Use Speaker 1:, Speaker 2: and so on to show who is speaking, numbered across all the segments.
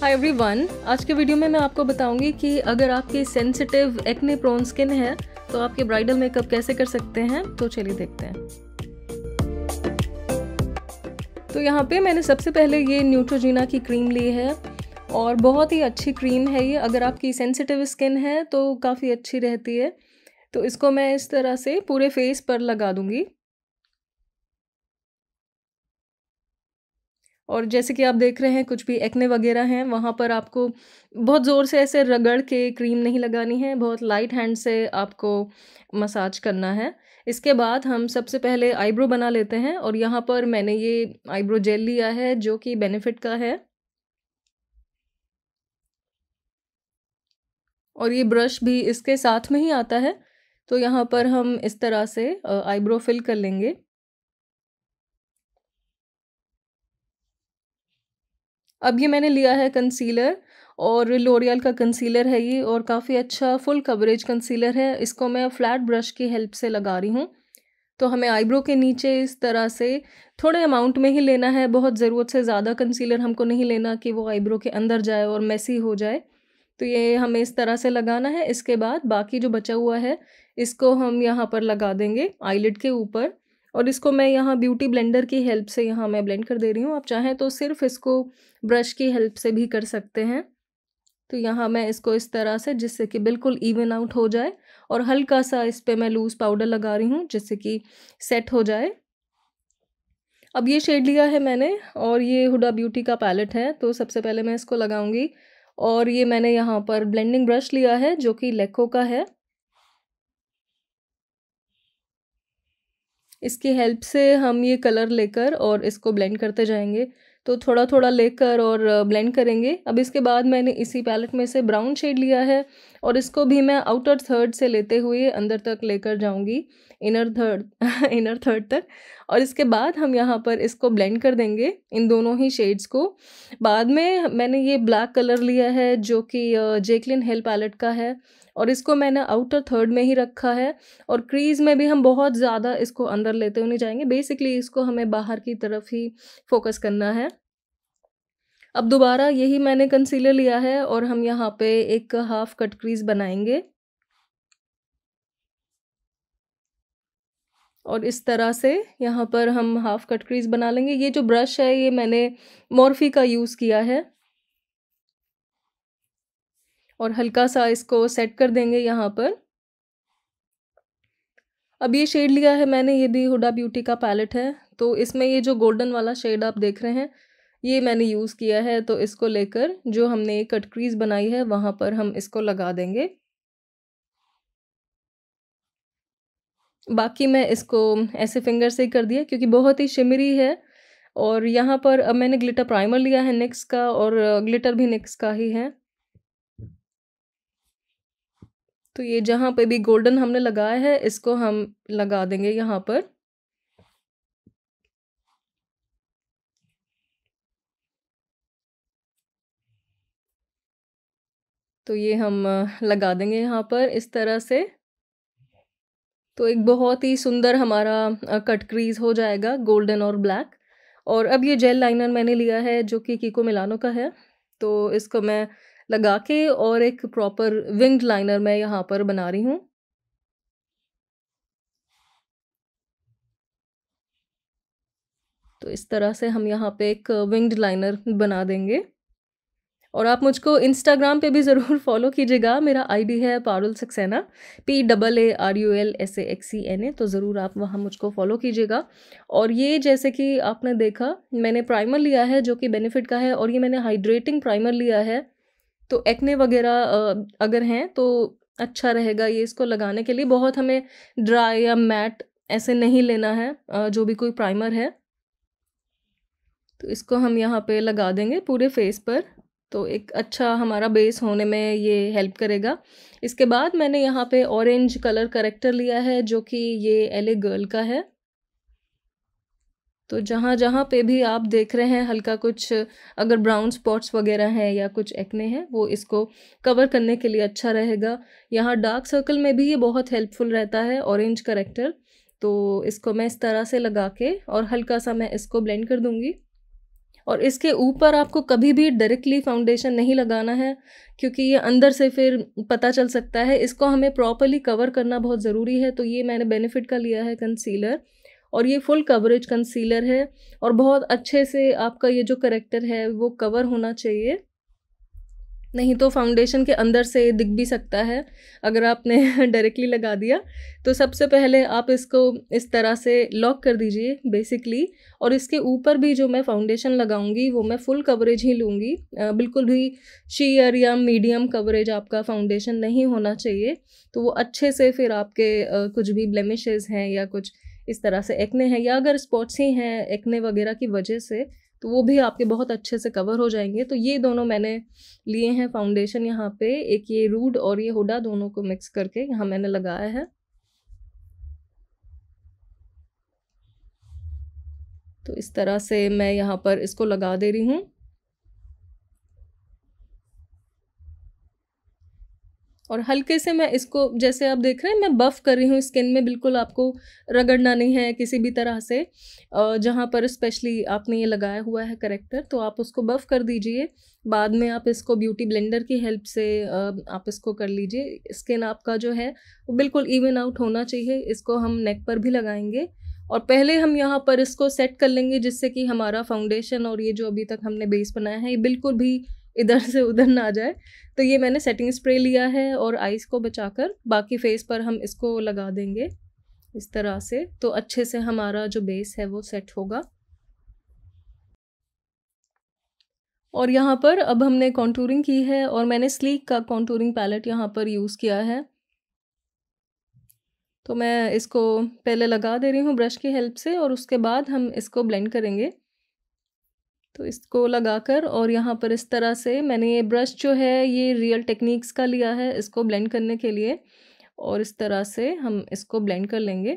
Speaker 1: hi everyone आज के video में मैं आपको बताऊंगी कि अगर आपकी सेंसिटिव एक्ने प्रोन स्किन है तो आपके ब्राइडल मेकअप कैसे कर सकते हैं तो चलिए देखते हैं तो यहाँ पे मैंने सबसे पहले ये न्यूट्रोजीना की क्रीम ली है और बहुत ही अच्छी क्रीम है ये अगर आपकी सेंसिटिव स्किन है तो काफ़ी अच्छी रहती है तो इसको मैं इस तरह से पूरे फेस पर लगा दूँगी और जैसे कि आप देख रहे हैं कुछ भी एक्ने वगैरह हैं वहाँ पर आपको बहुत ज़ोर से ऐसे रगड़ के क्रीम नहीं लगानी है बहुत लाइट हैंड से आपको मसाज करना है इसके बाद हम सबसे पहले आईब्रो बना लेते हैं और यहाँ पर मैंने ये आईब्रो जेल लिया है जो कि बेनिफिट का है और ये ब्रश भी इसके साथ में ही आता है तो यहाँ पर हम इस तरह से आईब्रो फिल कर लेंगे अब ये मैंने लिया है कंसीलर और लोरियल का कंसीलर है ये और काफ़ी अच्छा फुल कवरेज कंसीलर है इसको मैं फ्लैट ब्रश की हेल्प से लगा रही हूँ तो हमें आईब्रो के नीचे इस तरह से थोड़े अमाउंट में ही लेना है बहुत ज़रूरत से ज़्यादा कंसीलर हमको नहीं लेना कि वो आईब्रो के अंदर जाए और मैसी हो जाए तो ये हमें इस तरह से लगाना है इसके बाद बाकी जो बचा हुआ है इसको हम यहाँ पर लगा देंगे आईलिड के ऊपर और इसको मैं यहाँ ब्यूटी ब्लेंडर की हेल्प से यहाँ मैं ब्लेंड कर दे रही हूँ आप चाहें तो सिर्फ इसको ब्रश की हेल्प से भी कर सकते हैं तो यहाँ मैं इसको इस तरह से जिससे कि बिल्कुल इवन आउट हो जाए और हल्का सा इस पर मैं लूज़ पाउडर लगा रही हूँ जिससे कि सेट हो जाए अब ये शेड लिया है मैंने और ये हुडा ब्यूटी का पैलेट है तो सबसे पहले मैं इसको लगाऊंगी और ये मैंने यहाँ पर ब्लेंडिंग ब्रश लिया है जो कि लेको का है इसकी हेल्प से हम ये कलर लेकर और इसको ब्लेंड करते जाएंगे तो थोड़ा थोड़ा लेकर और ब्लेंड करेंगे अब इसके बाद मैंने इसी पैलेट में से ब्राउन शेड लिया है और इसको भी मैं आउटर थर्ड से लेते हुए अंदर तक लेकर जाऊंगी इनर थर्ड इनर थर्ड तक और इसके बाद हम यहाँ पर इसको ब्लेंड कर देंगे इन दोनों ही शेड्स को बाद में मैंने ये ब्लैक कलर लिया है जो कि जेकलिन हेल पैलेट का है और इसको मैंने आउटर थर्ड में ही रखा है और क्रीज़ में भी हम बहुत ज़्यादा इसको अंदर लेते हुए नहीं जाएंगे बेसिकली इसको हमें बाहर की तरफ ही फोकस करना है अब दोबारा यही मैंने कंसीलर लिया है और हम यहाँ पे एक हाफ कट क्रीज बनाएंगे और इस तरह से यहाँ पर हम हाफ कट क्रीज बना लेंगे ये जो ब्रश है ये मैंने मोरफी का यूज़ किया है और हल्का सा इसको सेट कर देंगे यहाँ पर अब ये शेड लिया है मैंने ये भी हुडा ब्यूटी का पैलेट है तो इसमें ये जो गोल्डन वाला शेड आप देख रहे हैं ये मैंने यूज़ किया है तो इसको लेकर जो हमने कट क्रीज बनाई है वहाँ पर हम इसको लगा देंगे बाकी मैं इसको ऐसे फिंगर से ही कर दिया क्योंकि बहुत ही शिमरी है और यहाँ पर अब मैंने ग्लिटर प्राइमर लिया है निक्स का और ग्लिटर भी निक्स का ही है तो ये जहाँ पे भी गोल्डन हमने लगाया है इसको हम लगा देंगे यहाँ पर तो ये हम लगा देंगे यहाँ पर इस तरह से तो एक बहुत ही सुंदर हमारा कट क्रीज हो जाएगा गोल्डन और ब्लैक और अब ये जेल लाइनर मैंने लिया है जो कि कीको मिलानो का है तो इसको मैं लगा के और एक प्रॉपर विंग लाइनर मैं यहाँ पर बना रही हूँ तो इस तरह से हम यहाँ पे एक विंग्ड लाइनर बना देंगे और आप मुझको इंस्टाग्राम पे भी ज़रूर फॉलो कीजिएगा मेरा आईडी है Parul Saxena P double A R U L S A X C N A तो ज़रूर आप वहाँ मुझको फॉलो कीजिएगा और ये जैसे कि आपने देखा मैंने प्राइमर लिया है जो कि बेनिफिट का है और ये मैंने हाइड्रेटिंग प्राइमर लिया है तो एक्ने वगैरह अगर हैं तो अच्छा रहेगा ये इसको लगाने के लिए बहुत हमें ड्राई या मैट ऐसे नहीं लेना है जो भी कोई प्राइमर है तो इसको हम यहाँ पे लगा देंगे पूरे फेस पर तो एक अच्छा हमारा बेस होने में ये हेल्प करेगा इसके बाद मैंने यहाँ पे ऑरेंज कलर करेक्टर लिया है जो कि ये एले गर्ल का है तो जहाँ जहाँ पे भी आप देख रहे हैं हल्का कुछ अगर ब्राउन स्पॉट्स वगैरह हैं या कुछ एक्ने हैं वो इसको कवर करने के लिए अच्छा रहेगा यहाँ डार्क सर्कल में भी ये बहुत हेल्पफुल रहता है ऑरेंज करेक्टर तो इसको मैं इस तरह से लगा के और हल्का सा मैं इसको ब्लेंड कर दूँगी और इसके ऊपर आपको कभी भी डायरेक्टली फाउंडेशन नहीं लगाना है क्योंकि ये अंदर से फिर पता चल सकता है इसको हमें प्रॉपरली कवर करना बहुत ज़रूरी है तो ये मैंने बेनिफिट का लिया है कंसीलर और ये फुल कवरेज कंसीलर है और बहुत अच्छे से आपका ये जो करेक्टर है वो कवर होना चाहिए नहीं तो फाउंडेशन के अंदर से दिख भी सकता है अगर आपने डायरेक्टली लगा दिया तो सबसे पहले आप इसको इस तरह से लॉक कर दीजिए बेसिकली और इसके ऊपर भी जो मैं फाउंडेशन लगाऊंगी वो मैं फुल कवरेज ही लूँगी बिल्कुल भी शीयर या मीडियम कवरेज आपका फाउंडेशन नहीं होना चाहिए तो वो अच्छे से फिर आपके कुछ भी ब्लेमिशेज़ हैं या कुछ इस तरह से एक्ने हैं या अगर स्पॉट्स ही हैं एक्ने वगैरह की वजह से तो वो भी आपके बहुत अच्छे से कवर हो जाएंगे तो ये दोनों मैंने लिए हैं फाउंडेशन यहाँ पे एक ये रूड और ये हुडा दोनों को मिक्स करके यहाँ मैंने लगाया है तो इस तरह से मैं यहाँ पर इसको लगा दे रही हूँ और हल्के से मैं इसको जैसे आप देख रहे हैं मैं बफ़ कर रही हूँ स्किन में बिल्कुल आपको रगड़ना नहीं है किसी भी तरह से जहाँ पर स्पेशली आपने ये लगाया हुआ है करेक्टर तो आप उसको बफ़ कर दीजिए बाद में आप इसको ब्यूटी ब्लेंडर की हेल्प से आप इसको कर लीजिए स्किन आपका जो है वो बिल्कुल इवन आउट होना चाहिए इसको हम नेक पर भी लगाएंगे और पहले हम यहाँ पर इसको सेट कर लेंगे जिससे कि हमारा फाउंडेशन और ये जो अभी तक हमने बेस बनाया है ये बिल्कुल भी इधर से उधर ना जाए तो ये मैंने सेटिंग स्प्रे लिया है और आइस को बचाकर बाकी फेस पर हम इसको लगा देंगे इस तरह से तो अच्छे से हमारा जो बेस है वो सेट होगा और यहाँ पर अब हमने कॉन्टूरिंग की है और मैंने स्लीक का कॉन्टूरिंग पैलेट यहाँ पर यूज़ किया है तो मैं इसको पहले लगा दे रही हूँ ब्रश की हेल्प से और उसके बाद हम इसको ब्लेंड करेंगे तो इसको लगाकर और यहाँ पर इस तरह से मैंने ये ब्रश जो है ये रियल टेक्निक्स का लिया है इसको ब्लेंड करने के लिए और इस तरह से हम इसको ब्लेंड कर लेंगे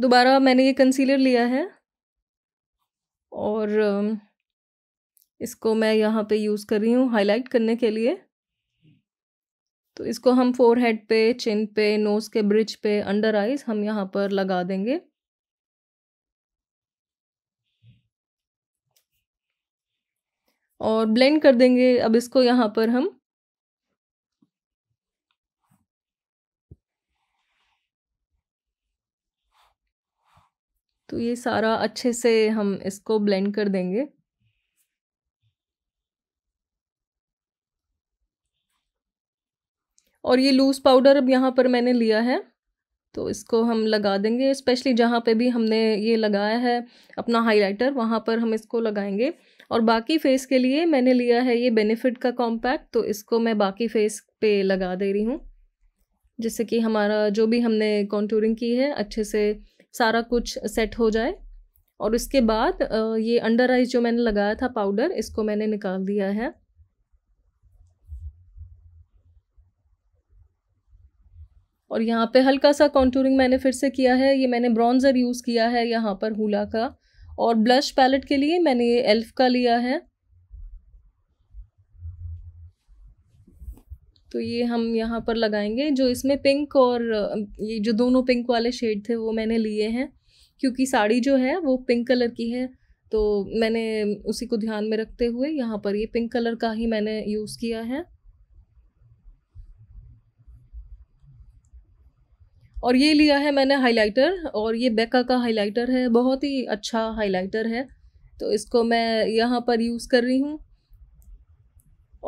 Speaker 1: दोबारा मैंने ये कंसीलर लिया है और इसको मैं यहाँ पे यूज़ कर रही हूँ हाईलाइट करने के लिए तो इसको हम फोर हेड पे चिन पे नोज़ के ब्रिज पे अंडर आइज हम यहाँ पर लगा देंगे और ब्लेंड कर देंगे अब इसको यहाँ पर हम तो ये सारा अच्छे से हम इसको ब्लेंड कर देंगे और ये लूज़ पाउडर अब यहाँ पर मैंने लिया है तो इसको हम लगा देंगे स्पेशली जहाँ पे भी हमने ये लगाया है अपना हाइलाइटर वहाँ पर हम इसको लगाएंगे और बाकी फेस के लिए मैंने लिया है ये बेनिफिट का कॉम्पैक्ट तो इसको मैं बाकी फेस पे लगा दे रही हूँ जिससे कि हमारा जो भी हमने कॉन्टूरिंग की है अच्छे से सारा कुछ सेट हो जाए और इसके बाद ये अंडर आइज जो मैंने लगाया था पाउडर इसको मैंने निकाल दिया है और यहाँ पे हल्का सा कॉन्टूरिंग मैंने फिर से किया है ये मैंने ब्रॉन्ज़र यूज़ किया है यहाँ पर हुला का और ब्लश पैलेट के लिए मैंने ये एल्फ का लिया है तो ये हम यहाँ पर लगाएंगे जो इसमें पिंक और ये जो दोनों पिंक वाले शेड थे वो मैंने लिए हैं क्योंकि साड़ी जो है वो पिंक कलर की है तो मैंने उसी को ध्यान में रखते हुए यहाँ पर ये पिंक कलर का ही मैंने यूज़ किया है और ये लिया है मैंने हाइलाइटर और ये बेका का हाइलाइटर है बहुत ही अच्छा हाइलाइटर है तो इसको मैं यहाँ पर यूज़ कर रही हूँ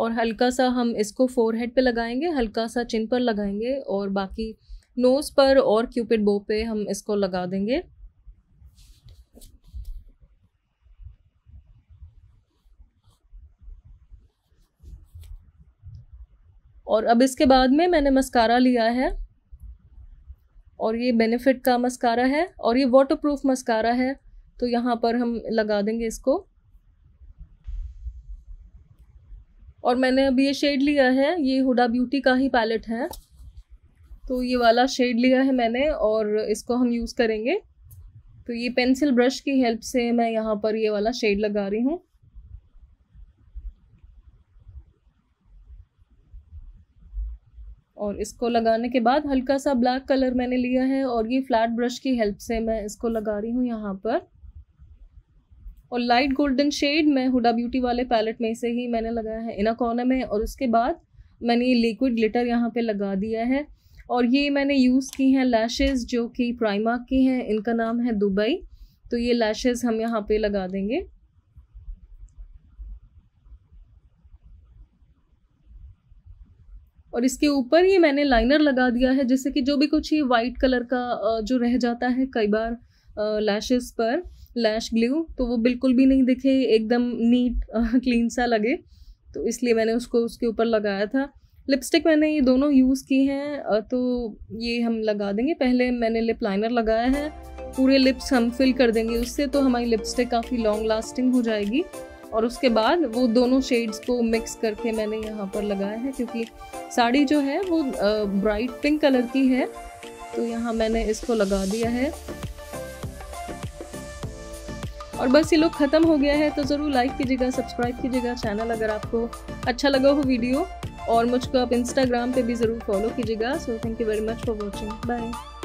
Speaker 1: और हल्का सा हम इसको फोर हेड पर लगाएंगे हल्का सा चिन पर लगाएंगे और बाकी नोज़ पर और क्यूपिड बो पे हम इसको लगा देंगे और अब इसके बाद में मैंने मस्कारा लिया है और ये बेनिफिट का मस्कारा है और ये वाटर प्रूफ मस्कारा है तो यहाँ पर हम लगा देंगे इसको और मैंने अभी ये शेड लिया है ये हुडा ब्यूटी का ही पैलेट है तो ये वाला शेड लिया है मैंने और इसको हम यूज़ करेंगे तो ये पेंसिल ब्रश की हेल्प से मैं यहाँ पर ये वाला शेड लगा रही हूँ और इसको लगाने के बाद हल्का सा ब्लैक कलर मैंने लिया है और ये फ्लैट ब्रश की हेल्प से मैं इसको लगा रही हूँ यहाँ पर और लाइट गोल्डन शेड मैं हुडा ब्यूटी वाले पैलेट में से ही मैंने लगाया है इना कॉर्नर में और उसके बाद मैंने ये लिक्विड ग्लिटर यहाँ पे लगा दिया है और ये मैंने यूज़ की हैं लैशेज़ जो कि प्राइमार्क की हैं इनका नाम है दुबई तो ये लैशेज़ हम यहाँ पे लगा देंगे और इसके ऊपर ही मैंने लाइनर लगा दिया है जैसे कि जो भी कुछ ये वाइट कलर का जो रह जाता है कई बार लैशेस पर लैश ग्लू तो वो बिल्कुल भी नहीं दिखे एकदम नीट क्लीन सा लगे तो इसलिए मैंने उसको उसके ऊपर लगाया था लिपस्टिक मैंने ये दोनों यूज़ की हैं तो ये हम लगा देंगे पहले मैंने लिप लाइनर लगाया है पूरे लिप्स हम फिल कर देंगे उससे तो हमारी लिपस्टिक काफ़ी लॉन्ग लास्टिंग हो जाएगी और उसके बाद वो दोनों शेड्स को मिक्स करके मैंने यहाँ पर लगाया है क्योंकि साड़ी जो है वो ब्राइट पिंक कलर की है तो यहाँ मैंने इसको लगा दिया है और बस ये लोग ख़त्म हो गया है तो ज़रूर लाइक कीजिएगा सब्सक्राइब कीजिएगा चैनल अगर आपको अच्छा लगा हो वीडियो और मुझको आप इंस्टाग्राम पे भी ज़रूर फॉलो कीजिएगा so thank you very much for watching bye